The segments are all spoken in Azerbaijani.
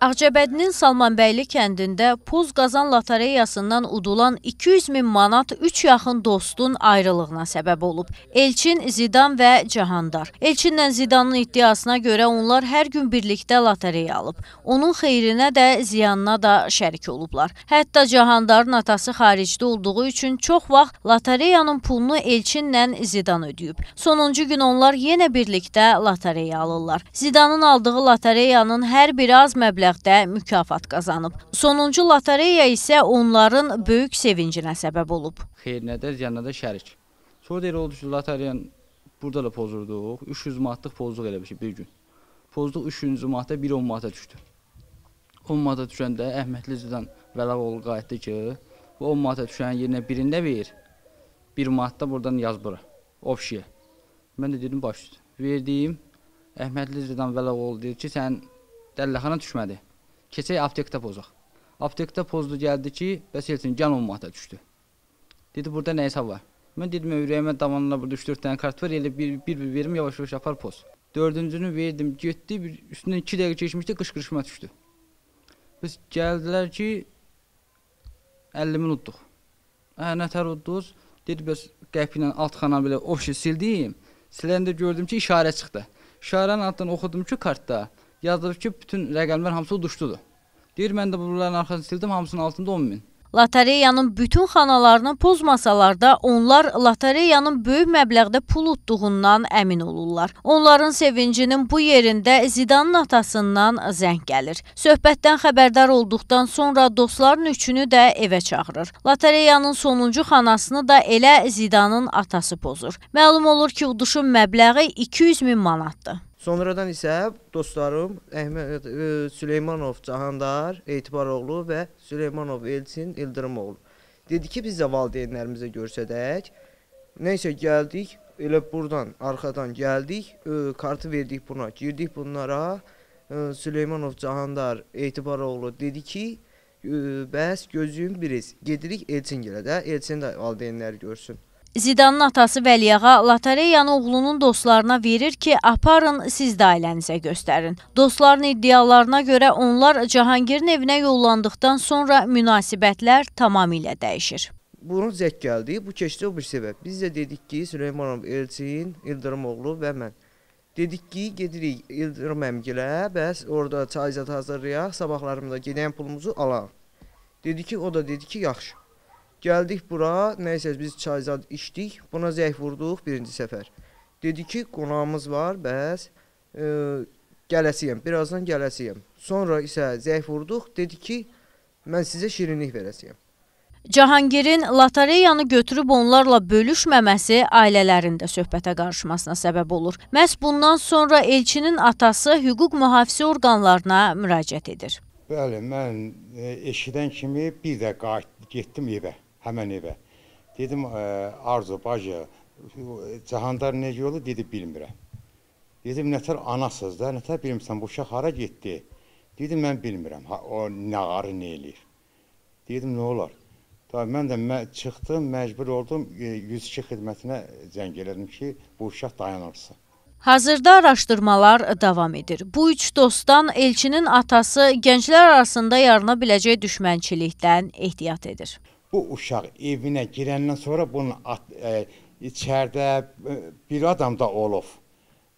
Ağcəbədinin Salmanbəyli kəndində Puz Qazan lotereyasından udulan 200 min manat 3 yaxın dostun ayrılığına səbəb olub. Elçin, Zidan və Cahandar. Elçinlə Zidanın iddiasına görə onlar hər gün birlikdə lotereya alıb. Onun xeyrinə də, ziyanına da şərik olublar. Hətta Cahandarın atası xaricdə olduğu üçün çox vaxt lotereyanın pulunu Elçinlə Zidan ödəyib. Sonuncu gün onlar yenə birlikdə lotereya alırlar. Zidanın aldığı lotereyanın hər biri az məbləğ üzərdə mükafat qazanıb. Sonuncu lotereya isə onların böyük sevincinə səbəb olub. Xeyr nədə, ziyan nədə şərik. Sonra deyir oldu ki, lotereyanın burada da pozurduq. 300 manatlıq pozduq elə bir şey bir gün. Pozduq 300 manata 1-10 manata düşdü. 10 manata düşəndə Əhmədlicədən Vələqoğlu qayıtdı ki, bu 10 manata düşən yerinə birində verir. 1 manat da buradan yaz bura. Ofşiyə. Mən də dedim baş üstə. Verdiyim Əhmədlicədən Vələqoğlu deyir ki, sən dəllixana düşmədi. Keçək aptekdə pozaq. Aptekdə pozdu gəldi ki, bəs Elçin gəl 10 manata düşdü. Dedi burada nə hesab var? Mən dedim ürəyimə damanına burada 3-4 dənə kart var, elə bir bir, bir verim yavaş-yavaş apar poz. Dördüncünü verdim, getdi, bir, üstündən 2 dəqiqə keçmişdi, qışqırışma düşdü. Biz gəldilər ki 50 min udduq. Hə, nətər udduz? Dedi bəs qəpi ilə alt xana belə o şey sildim. Siləndə gördüm ki, işarə çıxdı. İşarənin altından oxudum ki, kartda yazılıb ki, bütün rəqəmlər hamısı uduşdudur. Deyir, mən də bunların arxasını sildim, hamısının altında 10 min. Lotereyanın bütün xanalarını pozmasalar da, onlar lotereyanın böyük məbləğdə pul utduğundan əmin olurlar. Onların sevincinin bu yerində Zidanın atasından zəng gəlir. Söhbətdən xəbərdar olduqdan sonra dostların üçünü də evə çağırır. Lotereyanın sonuncu xanasını da elə Zidanın atası pozur. Məlum olur ki, uduşun məbləği 200 min manatdır. Sonradan isə dostlarım Əhməd ə, e, Süleymanov Cahandar Etibaroğlu və Süleymanov Elçin İldırımoğlu dedi ki, biz də valideynlərimizə görsədək. Nəysə gəldik, elə burdan arxadan gəldik, ə, e, kartı verdik buna, girdik bunlara. Ə, e, Süleymanov Cahandar Etibaroğlu dedi ki, ə, bəs gözlüyün biriz. Gedirik Elçin gələ də, Elçin də valideynləri görsün. Zidanın atası Vəliyağa lotereyanı oğlunun dostlarına verir ki, aparın siz də ailənizə göstərin. Dostların iddialarına görə onlar Cahangirin evinə yollandıqdan sonra münasibətlər tamamilə dəyişir. Bunu zək gəldi, bu keçdi o bir səbəb. Biz də dedik ki, Süleymanov Elçin, İldırım oğlu və mən. Dedik ki, gedirik İldırım əmgilə, bəs orada çayzat hazırlayaq, sabahlarımızda gedən pulumuzu alaq. Dedi ki, o da dedi ki, yaxşı. Gəldik bura, nəysə biz çayzad içdik, buna zəng vurduq birinci səfər. Dedi ki, qonağımız var, bəs e, gələsiyəm, birazdan gələsiyəm. Sonra isə zəng vurduq, dedi ki, mən sizə şirinlik verəsiyəm. Cahangirin lotereyanı götürüb onlarla bölüşməməsi ailələrin də söhbətə qarışmasına səbəb olur. Məhz bundan sonra elçinin atası hüquq mühafizə orqanlarına müraciət edir. Bəli, mən e, eşidən kimi bir də qayıtdım, getdim evə həmən evə. Dedim, Arzu, bacı, Cahandar necə yolu dedi, bilmirəm. Dedim, nətər anasız da, nətər bilmirsən, bu uşaq hara getdi? Dedim, mən bilmirəm, o nə arı, nə eləyir? Dedim, nə olar? Da, mən də mə çıxdım, məcbur oldum, 102 e, xidmətinə zəng elədim ki, bu uşaq dayanırsın. Hazırda araşdırmalar davam edir. Bu üç dostdan Elçinin atası gənclər arasında yarana biləcək düşmənçilikdən ehtiyat edir bu uşaq evinə girəndən sonra bunun at, ə, e, içərdə e, bir adam da olub.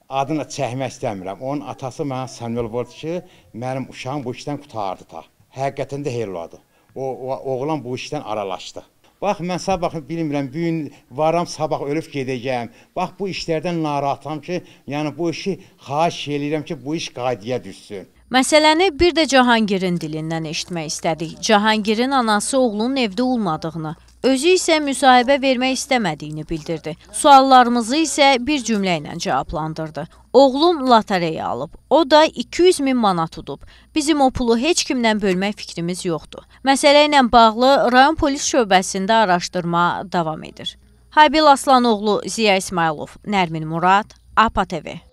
Adını çəkmək istəmirəm. Onun atası mənə Samuel vurdu ki, mənim uşağım bu işdən qutardı ta. Həqiqətən də helladı. O, o oğlan bu işdən aralaşdı. Bax mən sabah bilmirəm, bu gün varam, sabah ölüb gedəcəm. Bax bu işlərdən narahatam ki, yəni bu işi xahiş eləyirəm ki, bu iş qaydaya düşsün. Məsələni bir də Cahangirin dilindən eşitmək istədik. Cahangirin anası oğlunun evdə olmadığını, özü isə müsahibə vermək istəmədiyini bildirdi. Suallarımızı isə bir cümlə ilə cavablandırdı. Oğlum lotereya alıb. O da 200 min manat udub. Bizim o pulu heç kimdən bölmək fikrimiz yoxdur. Məsələ ilə bağlı rayon polis şöbəsində araşdırma davam edir. Habil Aslanoğlu, Ziya İsmailov, Nərmin Murad, APA TV.